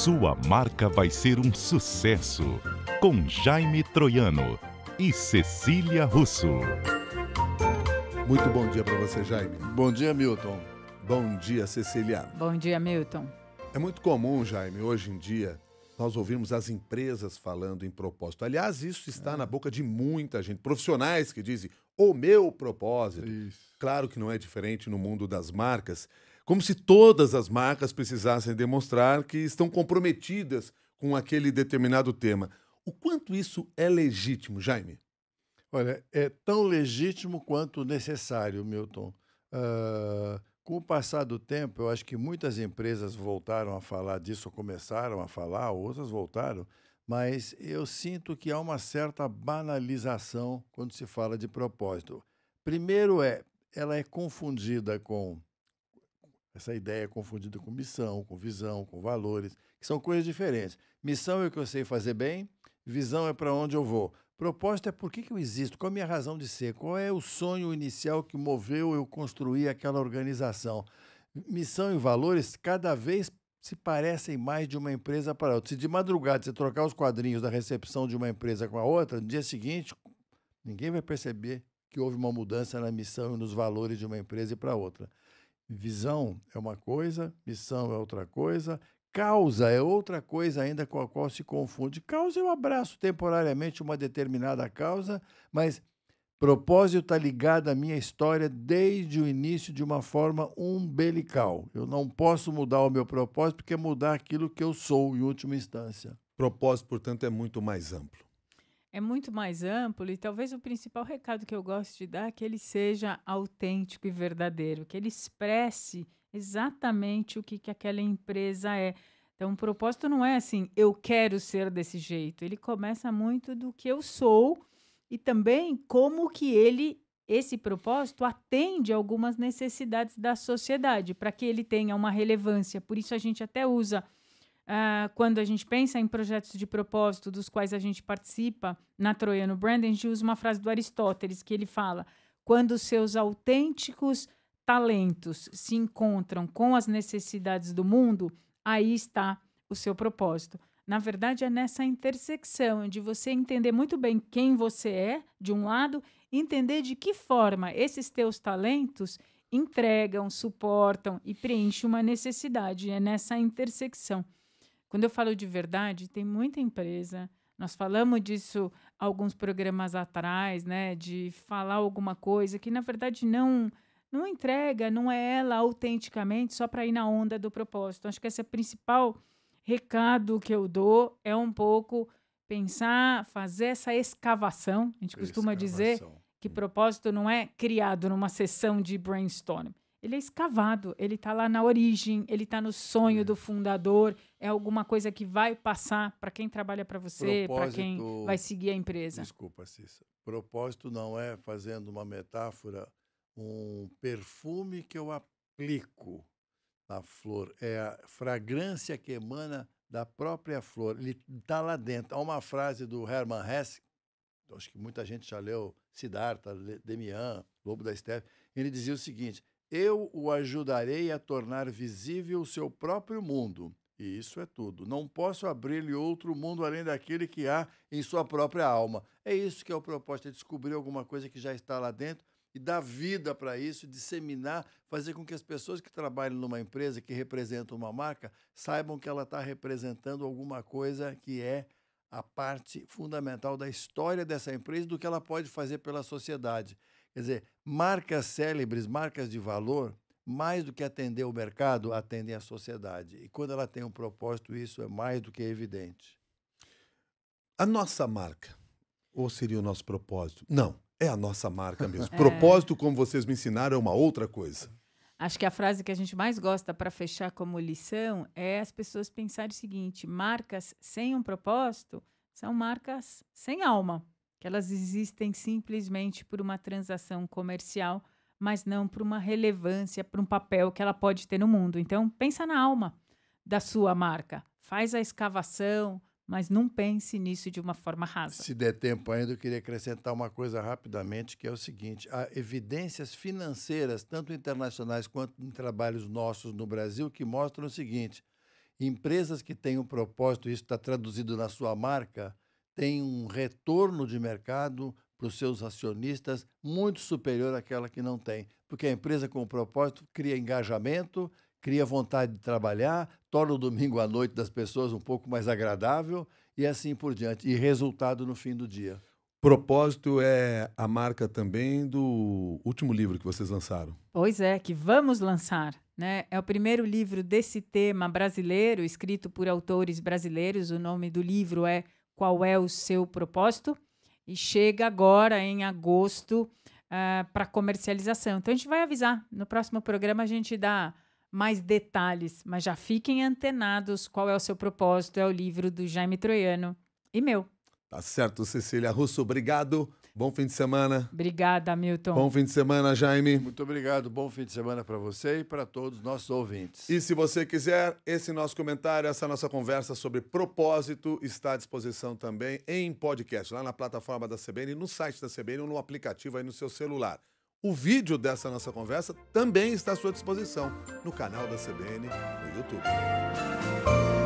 Sua marca vai ser um sucesso. Com Jaime Troiano e Cecília Russo. Muito bom dia para você, Jaime. Bom dia, Milton. Bom dia, Cecília. Bom dia, Milton. É muito comum, Jaime, hoje em dia, nós ouvimos as empresas falando em propósito. Aliás, isso está é. na boca de muita gente, profissionais que dizem o meu propósito. Isso. Claro que não é diferente no mundo das marcas. Como se todas as marcas precisassem demonstrar que estão comprometidas com aquele determinado tema. O quanto isso é legítimo, Jaime? Olha, é tão legítimo quanto necessário, Milton. Uh, com o passar do tempo, eu acho que muitas empresas voltaram a falar disso, ou começaram a falar, outras voltaram, mas eu sinto que há uma certa banalização quando se fala de propósito. Primeiro é, ela é confundida com essa ideia é confundida com missão, com visão, com valores, que são coisas diferentes. Missão é o que eu sei fazer bem, visão é para onde eu vou. proposta é por que, que eu existo, qual é a minha razão de ser, qual é o sonho inicial que moveu eu construir aquela organização. Missão e valores cada vez se parecem mais de uma empresa para outra. Se de madrugada você trocar os quadrinhos da recepção de uma empresa com a outra, no dia seguinte, ninguém vai perceber que houve uma mudança na missão e nos valores de uma empresa e para outra. Visão é uma coisa, missão é outra coisa, causa é outra coisa ainda com a qual se confunde. Causa eu abraço temporariamente uma determinada causa, mas propósito está ligado à minha história desde o início de uma forma umbilical. Eu não posso mudar o meu propósito porque é mudar aquilo que eu sou em última instância. Propósito, portanto, é muito mais amplo é muito mais amplo e talvez o principal recado que eu gosto de dar é que ele seja autêntico e verdadeiro, que ele expresse exatamente o que, que aquela empresa é. Então, o propósito não é assim, eu quero ser desse jeito. Ele começa muito do que eu sou e também como que ele esse propósito atende algumas necessidades da sociedade para que ele tenha uma relevância. Por isso a gente até usa Uh, quando a gente pensa em projetos de propósito dos quais a gente participa na Troiano Brand, a gente usa uma frase do Aristóteles que ele fala: quando seus autênticos talentos se encontram com as necessidades do mundo, aí está o seu propósito. Na verdade, é nessa intersecção de você entender muito bem quem você é, de um lado, e entender de que forma esses teus talentos entregam, suportam e preenchem uma necessidade. É nessa intersecção. Quando eu falo de verdade, tem muita empresa. Nós falamos disso alguns programas atrás, né? De falar alguma coisa que na verdade não não entrega, não é ela autenticamente só para ir na onda do propósito. Acho que esse é o principal recado que eu dou é um pouco pensar, fazer essa escavação. A gente costuma escavação. dizer que propósito não é criado numa sessão de brainstorming ele é escavado, ele está lá na origem, ele está no sonho é. do fundador, é alguma coisa que vai passar para quem trabalha para você, para quem vai seguir a empresa. Desculpa, Cissa. Propósito não é, fazendo uma metáfora, um perfume que eu aplico na flor, é a fragrância que emana da própria flor. Ele está lá dentro. Há uma frase do Hermann Hesse, acho que muita gente já leu, Siddhartha, Demian, Lobo da Steppe, ele dizia o seguinte, eu o ajudarei a tornar visível o seu próprio mundo. E isso é tudo. Não posso abrir-lhe outro mundo além daquele que há em sua própria alma. É isso que é o propósito: é descobrir alguma coisa que já está lá dentro e dar vida para isso, disseminar, fazer com que as pessoas que trabalham numa empresa, que representam uma marca, saibam que ela está representando alguma coisa que é a parte fundamental da história dessa empresa e do que ela pode fazer pela sociedade. Quer dizer, marcas célebres, marcas de valor, mais do que atender o mercado, atendem a sociedade. E quando ela tem um propósito, isso é mais do que evidente. A nossa marca, ou seria o nosso propósito? Não, é a nossa marca mesmo. É. Propósito, como vocês me ensinaram, é uma outra coisa. Acho que a frase que a gente mais gosta para fechar como lição é as pessoas pensarem o seguinte: marcas sem um propósito são marcas sem alma que elas existem simplesmente por uma transação comercial, mas não por uma relevância, por um papel que ela pode ter no mundo. Então, pensa na alma da sua marca, faz a escavação, mas não pense nisso de uma forma rasa. Se der tempo ainda, eu queria acrescentar uma coisa rapidamente, que é o seguinte: há evidências financeiras, tanto internacionais quanto em trabalhos nossos no Brasil, que mostram o seguinte: empresas que têm um propósito, isso está traduzido na sua marca, tem um retorno de mercado para os seus acionistas muito superior àquela que não tem. Porque a empresa com o propósito cria engajamento, cria vontade de trabalhar, torna o domingo à noite das pessoas um pouco mais agradável e assim por diante. E resultado no fim do dia. Propósito é a marca também do último livro que vocês lançaram. Pois é, que vamos lançar. Né? É o primeiro livro desse tema brasileiro, escrito por autores brasileiros. O nome do livro é qual é o seu propósito e chega agora em agosto uh, ah, para comercialização. Então a gente vai avisar. No próximo programa a gente dá mais detalhes, mas já fiquem antenados qual é o seu propósito. É o livro do Jaime Troiano e meu. Tá certo, Cecília Russo. Obrigado. Bom fim de semana. Obrigada, Milton. Bom fim de semana, Jaime. Muito obrigado. Bom fim de semana para você e para todos os nossos ouvintes. E se você quiser, esse nosso comentário, essa nossa conversa sobre propósito está à disposição também em podcast, lá na plataforma da CBN, no site da CBN ou no aplicativo aí no seu celular. O vídeo dessa nossa conversa também está à sua disposição no canal da CBN no YouTube.